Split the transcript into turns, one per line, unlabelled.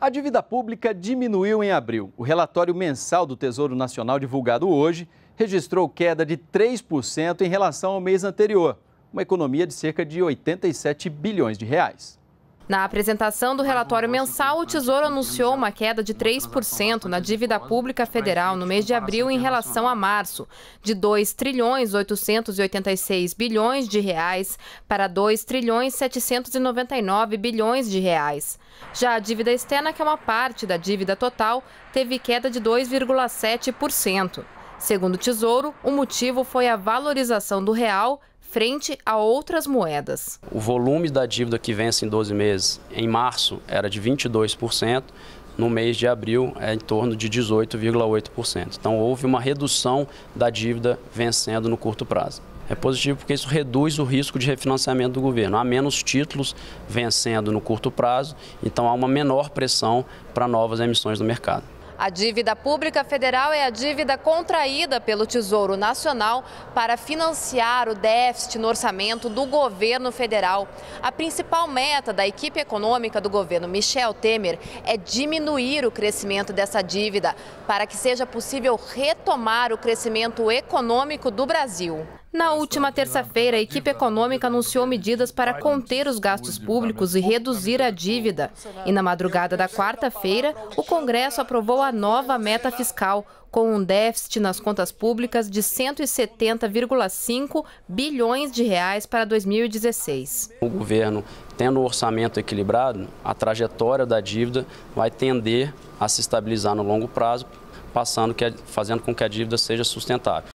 A dívida pública diminuiu em abril. O relatório mensal do Tesouro Nacional divulgado hoje registrou queda de 3% em relação ao mês anterior, uma economia de cerca de 87 bilhões de reais.
Na apresentação do relatório mensal, o Tesouro anunciou uma queda de 3% na dívida pública federal no mês de abril em relação a março, de 2 trilhões 886 bilhões de reais para 2 trilhões 799 bilhões de reais. Já a dívida externa, que é uma parte da dívida total, teve queda de 2,7%. Segundo o Tesouro, o motivo foi a valorização do real frente a outras moedas.
O volume da dívida que vence em 12 meses, em março, era de 22%, no mês de abril é em torno de 18,8%. Então houve uma redução da dívida vencendo no curto prazo. É positivo porque isso reduz o risco de refinanciamento do governo. Há menos títulos vencendo no curto prazo, então há uma menor pressão para novas emissões no mercado.
A dívida pública federal é a dívida contraída pelo Tesouro Nacional para financiar o déficit no orçamento do governo federal. A principal meta da equipe econômica do governo Michel Temer é diminuir o crescimento dessa dívida para que seja possível retomar o crescimento econômico do Brasil. Na última terça-feira, a equipe econômica anunciou medidas para conter os gastos públicos e reduzir a dívida. E na madrugada da quarta-feira, o Congresso aprovou a nova meta fiscal, com um déficit nas contas públicas de 170,5 bilhões de reais para 2016.
O governo, tendo o orçamento equilibrado, a trajetória da dívida vai tender a se estabilizar no longo prazo, passando que, fazendo com que a dívida seja sustentável.